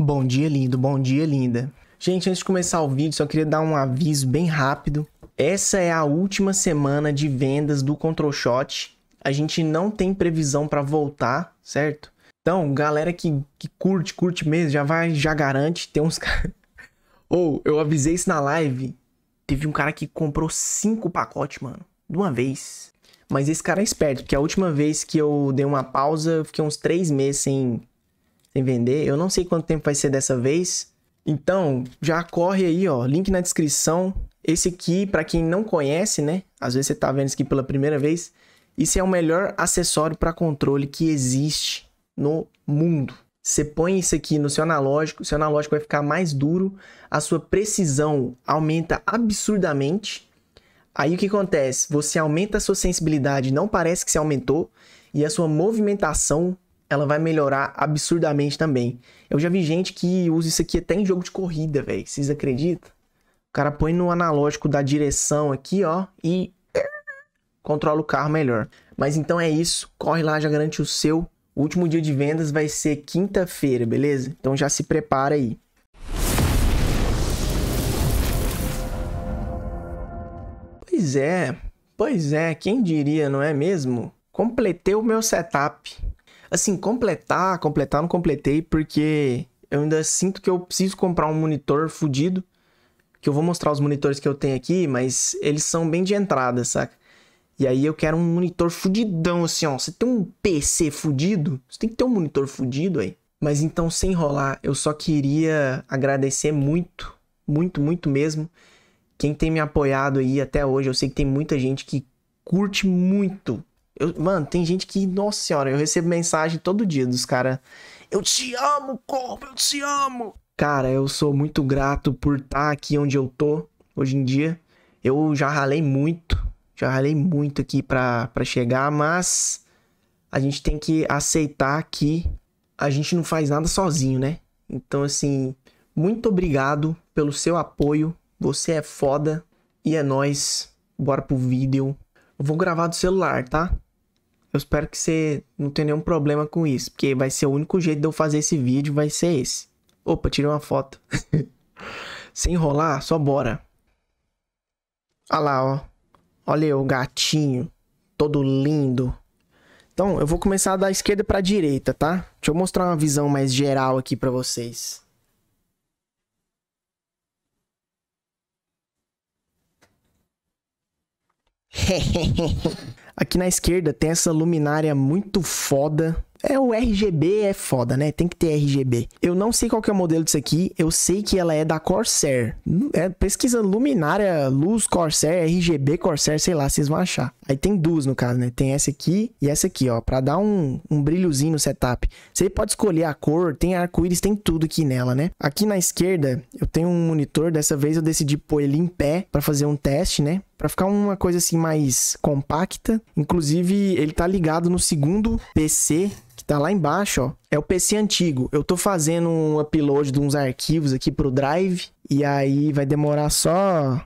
Bom dia, lindo. Bom dia, linda. Gente, antes de começar o vídeo, só queria dar um aviso bem rápido. Essa é a última semana de vendas do Control Shot. A gente não tem previsão para voltar, certo? Então, galera que, que curte, curte mesmo, já vai, já garante. Tem uns caras... Ou, oh, eu avisei isso na live. Teve um cara que comprou cinco pacotes, mano. De uma vez. Mas esse cara é esperto, porque a última vez que eu dei uma pausa, eu fiquei uns três meses sem vender. Eu não sei quanto tempo vai ser dessa vez. Então, já corre aí, ó, link na descrição. Esse aqui, para quem não conhece, né? Às vezes você tá vendo isso aqui pela primeira vez. Isso é o melhor acessório para controle que existe no mundo. Você põe isso aqui no seu analógico, seu analógico vai ficar mais duro, a sua precisão aumenta absurdamente. Aí o que acontece? Você aumenta a sua sensibilidade, não parece que se aumentou, e a sua movimentação ela vai melhorar absurdamente também. Eu já vi gente que usa isso aqui até em jogo de corrida, velho. Vocês acreditam? O cara põe no analógico da direção aqui, ó, e controla o carro melhor. Mas então é isso. Corre lá, já garante o seu. O último dia de vendas vai ser quinta-feira, beleza? Então já se prepara aí. Pois é, pois é, quem diria, não é mesmo? Completei o meu setup. Assim, completar, completar, não completei, porque eu ainda sinto que eu preciso comprar um monitor fudido. Que eu vou mostrar os monitores que eu tenho aqui, mas eles são bem de entrada, saca? E aí eu quero um monitor fudidão, assim, ó. Você tem um PC fudido? Você tem que ter um monitor fudido aí. Mas então, sem enrolar, eu só queria agradecer muito, muito, muito mesmo. Quem tem me apoiado aí até hoje, eu sei que tem muita gente que curte muito eu, mano, tem gente que, nossa senhora, eu recebo mensagem todo dia dos caras. Eu te amo, corpo, eu te amo. Cara, eu sou muito grato por estar tá aqui onde eu tô hoje em dia. Eu já ralei muito, já ralei muito aqui pra, pra chegar, mas a gente tem que aceitar que a gente não faz nada sozinho, né? Então, assim, muito obrigado pelo seu apoio. Você é foda e é nós. Bora pro vídeo. Eu vou gravar do celular, tá? Eu espero que você não tenha nenhum problema com isso, porque vai ser o único jeito de eu fazer esse vídeo, vai ser esse. Opa, tirei uma foto. Sem enrolar, só bora. Olha lá, ó. Olha o gatinho. Todo lindo. Então, eu vou começar da esquerda pra direita, tá? Deixa eu mostrar uma visão mais geral aqui pra vocês. Hehehehe Aqui na esquerda tem essa luminária muito foda. É o RGB, é foda, né? Tem que ter RGB. Eu não sei qual que é o modelo disso aqui. Eu sei que ela é da Corsair. É, pesquisa luminária, luz Corsair, RGB Corsair, sei lá, vocês vão achar. Aí tem duas no caso, né? Tem essa aqui e essa aqui, ó. Pra dar um, um brilhozinho no setup. Você pode escolher a cor, tem arco-íris, tem tudo aqui nela, né? Aqui na esquerda eu tenho um monitor. Dessa vez eu decidi pôr ele em pé pra fazer um teste, né? para ficar uma coisa assim mais compacta. Inclusive, ele tá ligado no segundo PC que tá lá embaixo, ó. É o PC antigo. Eu tô fazendo um upload de uns arquivos aqui pro Drive e aí vai demorar só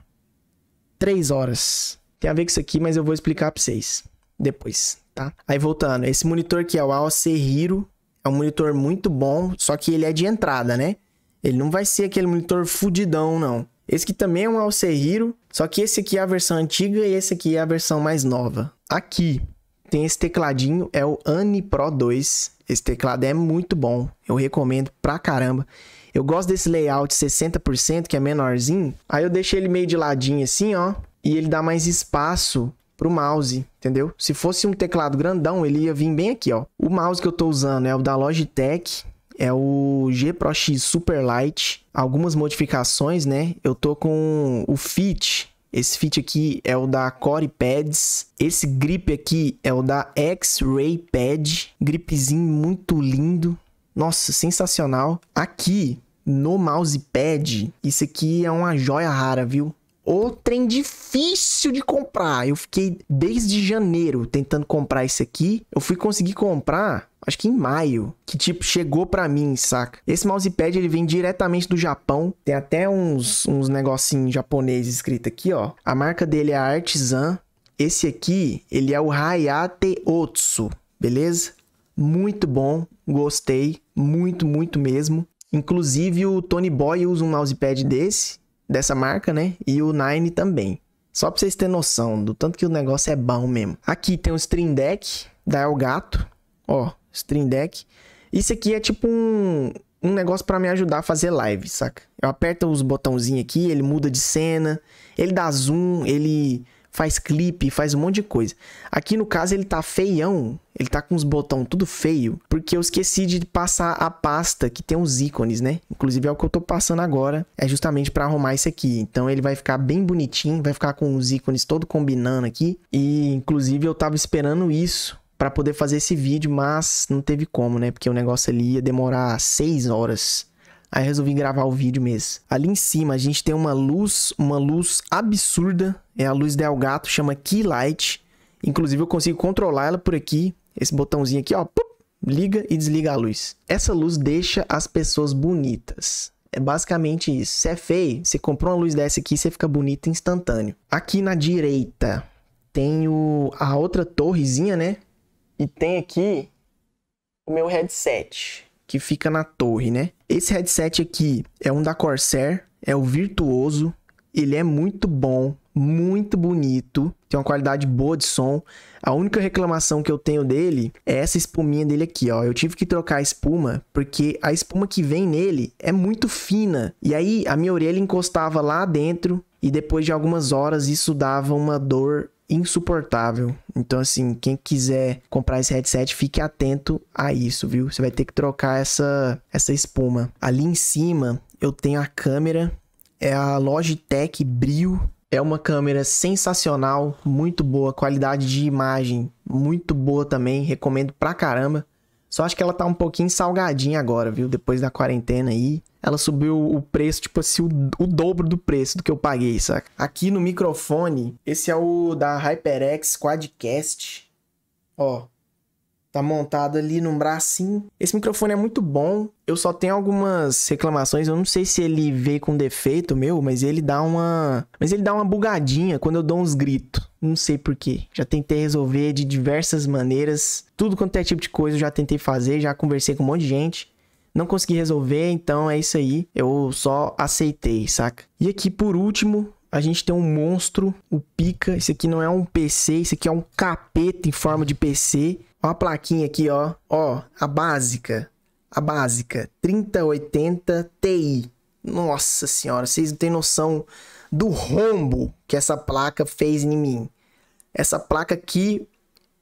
3 horas. Tem a ver com isso aqui, mas eu vou explicar para vocês depois, tá? Aí voltando, esse monitor que é o AOC Hero é um monitor muito bom, só que ele é de entrada, né? Ele não vai ser aquele monitor fudidão, não. Esse aqui também é um Alcehiro, só que esse aqui é a versão antiga e esse aqui é a versão mais nova. Aqui tem esse tecladinho, é o Ani Pro 2. Esse teclado é muito bom, eu recomendo pra caramba. Eu gosto desse layout 60%, que é menorzinho. Aí eu deixei ele meio de ladinho assim, ó. E ele dá mais espaço pro mouse, entendeu? Se fosse um teclado grandão, ele ia vir bem aqui, ó. O mouse que eu tô usando é o da Logitech é o G Pro X Super Light. Algumas modificações, né? Eu tô com o Fit. Esse fit aqui é o da Core Pads. Esse grip aqui é o da X-Ray Pad. Gripzinho muito lindo. Nossa, sensacional. Aqui no mousepad, isso aqui é uma joia rara, viu? O trem difícil de comprar. Eu fiquei desde janeiro tentando comprar esse aqui. Eu fui conseguir comprar, acho que em maio, que tipo chegou para mim, saca? Esse mousepad ele vem diretamente do Japão. Tem até uns uns negocinhos japoneses escrito aqui, ó. A marca dele é Artisan. Esse aqui, ele é o Hayate Otsu, beleza? Muito bom, gostei, muito, muito mesmo. Inclusive o Tony Boy usa um mousepad desse dessa marca, né? E o Nine também. Só pra vocês terem noção do tanto que o negócio é bom mesmo. Aqui tem o Stream Deck da Elgato. Ó, Stream Deck. Isso aqui é tipo um, um negócio para me ajudar a fazer live, saca? Eu aperto os botãozinhos aqui, ele muda de cena, ele dá zoom, ele faz clipe, faz um monte de coisa. Aqui no caso ele tá feião, ele tá com os botão tudo feio, porque eu esqueci de passar a pasta que tem os ícones, né? Inclusive é o que eu tô passando agora, é justamente para arrumar isso aqui. Então ele vai ficar bem bonitinho, vai ficar com os ícones todo combinando aqui. E inclusive eu tava esperando isso para poder fazer esse vídeo, mas não teve como, né? Porque o negócio ali ia demorar 6 horas Aí resolvi gravar o vídeo mesmo. Ali em cima a gente tem uma luz, uma luz absurda. É a luz da Elgato, chama Key Light. Inclusive eu consigo controlar ela por aqui. Esse botãozinho aqui, ó. Pup, liga e desliga a luz. Essa luz deixa as pessoas bonitas. É basicamente isso. Você é feio, você comprou uma luz dessa aqui, você fica bonita instantâneo. Aqui na direita tem o, a outra torrezinha, né? E tem aqui o meu headset que fica na torre, né? Esse headset aqui é um da Corsair, é o Virtuoso. Ele é muito bom, muito bonito, tem uma qualidade boa de som. A única reclamação que eu tenho dele é essa espuminha dele aqui, ó. Eu tive que trocar a espuma porque a espuma que vem nele é muito fina. E aí a minha orelha encostava lá dentro e depois de algumas horas isso dava uma dor insuportável. Então, assim, quem quiser comprar esse headset, fique atento a isso, viu? Você vai ter que trocar essa, essa espuma. Ali em cima, eu tenho a câmera. É a Logitech Brio é uma câmera sensacional, muito boa, qualidade de imagem muito boa também, recomendo pra caramba. Só acho que ela tá um pouquinho salgadinha agora, viu? Depois da quarentena aí. Ela subiu o preço, tipo assim, o, o dobro do preço do que eu paguei, saca? Aqui no microfone, esse é o da HyperX Quadcast. Ó, Tá montado ali num bracinho. Esse microfone é muito bom. Eu só tenho algumas reclamações. Eu não sei se ele veio com defeito meu, mas ele dá uma. Mas ele dá uma bugadinha quando eu dou uns gritos. Não sei porquê. Já tentei resolver de diversas maneiras. Tudo quanto é tipo de coisa eu já tentei fazer. Já conversei com um monte de gente. Não consegui resolver, então é isso aí. Eu só aceitei, saca? E aqui por último, a gente tem um monstro, o Pica. Esse aqui não é um PC, esse aqui é um capeta em forma de PC. Ó a plaquinha aqui, ó. Ó, a básica. A básica. 3080 Ti. Nossa senhora, vocês não têm noção do rombo que essa placa fez em mim. Essa placa aqui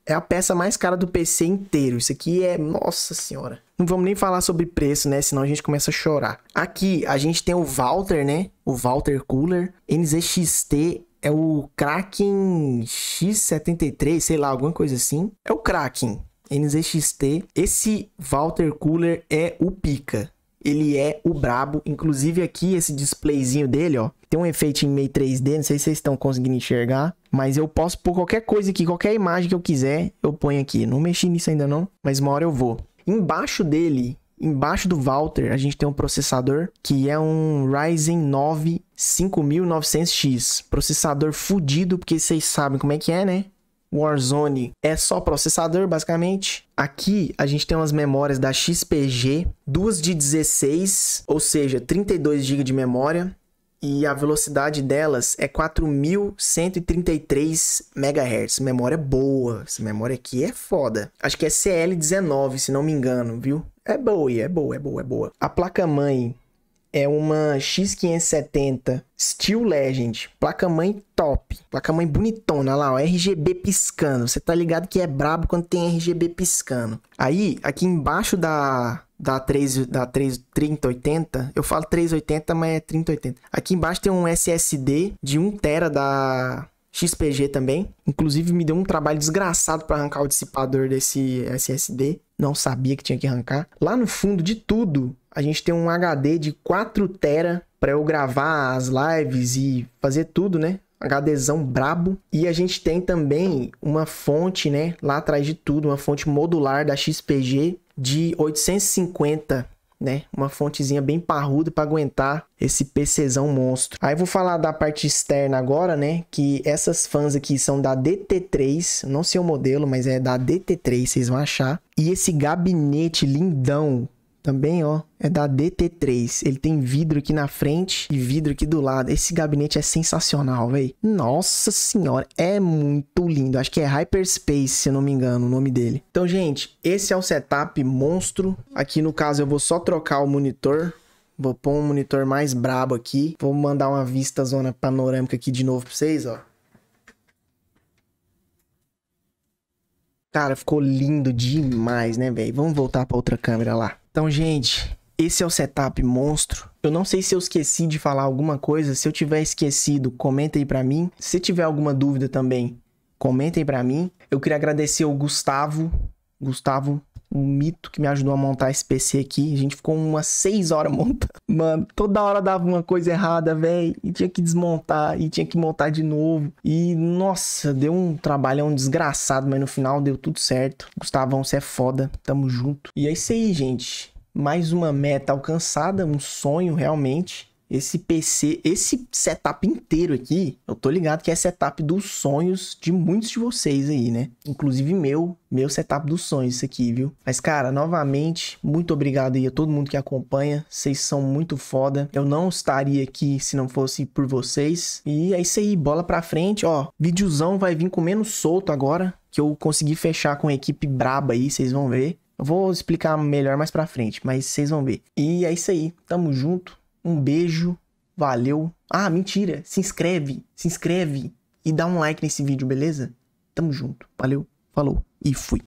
é a peça mais cara do PC inteiro. Isso aqui é, nossa senhora. Não vamos nem falar sobre preço, né? Senão a gente começa a chorar. Aqui a gente tem o Walter, né? O Walter Cooler NZXT é o Kraken X73, sei lá, alguma coisa assim. É o Kraken NZXT. Esse Walter Cooler é o pica. Ele é o brabo. Inclusive aqui, esse displayzinho dele, ó. Tem um efeito em meio 3D, não sei se vocês estão conseguindo enxergar. Mas eu posso pôr qualquer coisa aqui, qualquer imagem que eu quiser, eu ponho aqui. Não mexi nisso ainda não, mas uma hora eu vou. Embaixo dele Embaixo do Walter, a gente tem um processador que é um Ryzen 9 5900X. Processador fudido, porque vocês sabem como é que é, né? Warzone é só processador, basicamente. Aqui a gente tem umas memórias da XPG, duas de 16, ou seja, 32 GB de memória e a velocidade delas é 4133 MHz. Memória boa, essa memória aqui é foda. Acho que é CL19, se não me engano, viu? É boa, é boa, é boa, é boa. A placa-mãe é uma X570 Steel Legend, placa-mãe top, placa-mãe bonitona lá, ó, RGB piscando. Você tá ligado que é brabo quando tem RGB piscando. Aí, aqui embaixo da da 3, da 3, 3080, eu falo 380, mas é 3080. Aqui embaixo tem um SSD de 1TB da XPG também. Inclusive me deu um trabalho desgraçado para arrancar o dissipador desse SSD. Não sabia que tinha que arrancar. Lá no fundo de tudo, a gente tem um HD de 4TB para eu gravar as lives e fazer tudo, né? HDzão brabo. E a gente tem também uma fonte, né? Lá atrás de tudo, uma fonte modular da XPG de 850, né? Uma fontezinha bem parruda para aguentar esse PCzão monstro. Aí vou falar da parte externa agora, né? Que essas fãs aqui são da DT3, não sei o modelo, mas é da DT3, vocês vão achar. E esse gabinete lindão também, ó, é da DT3. Ele tem vidro aqui na frente e vidro aqui do lado. Esse gabinete é sensacional, velho. Nossa senhora, é muito lindo. Acho que é Hyperspace, se eu não me engano, o nome dele. Então, gente, esse é um setup monstro. Aqui, no caso, eu vou só trocar o monitor. Vou pôr um monitor mais brabo aqui. Vou mandar uma vista zona panorâmica aqui de novo pra vocês, ó. Cara, ficou lindo demais, né, velho? Vamos voltar pra outra câmera lá. Então, gente, esse é o setup monstro. Eu não sei se eu esqueci de falar alguma coisa. Se eu tiver esquecido, comenta aí pra mim. Se tiver alguma dúvida também, comenta aí para mim. Eu queria agradecer o Gustavo, Gustavo um mito que me ajudou a montar esse PC aqui. A gente ficou umas 6 horas montando. Mano, toda hora dava uma coisa errada, velho. E tinha que desmontar, e tinha que montar de novo. E, nossa, deu um trabalhão desgraçado, mas no final deu tudo certo. Gustavão, você é foda. Tamo junto. E é isso aí, gente. Mais uma meta alcançada, um sonho realmente. Esse PC, esse setup inteiro aqui, eu tô ligado que é setup dos sonhos de muitos de vocês aí, né? Inclusive meu, meu setup dos sonhos isso aqui, viu? Mas cara, novamente, muito obrigado aí a todo mundo que acompanha. Vocês são muito foda. Eu não estaria aqui se não fosse por vocês. E é isso aí, bola pra frente, ó. Videozão vai vir com menos solto agora, que eu consegui fechar com a equipe braba aí, vocês vão ver. Eu vou explicar melhor mais pra frente, mas vocês vão ver. E é isso aí, tamo junto. Um beijo, valeu. Ah, mentira, se inscreve, se inscreve e dá um like nesse vídeo, beleza? Tamo junto, valeu, falou e fui.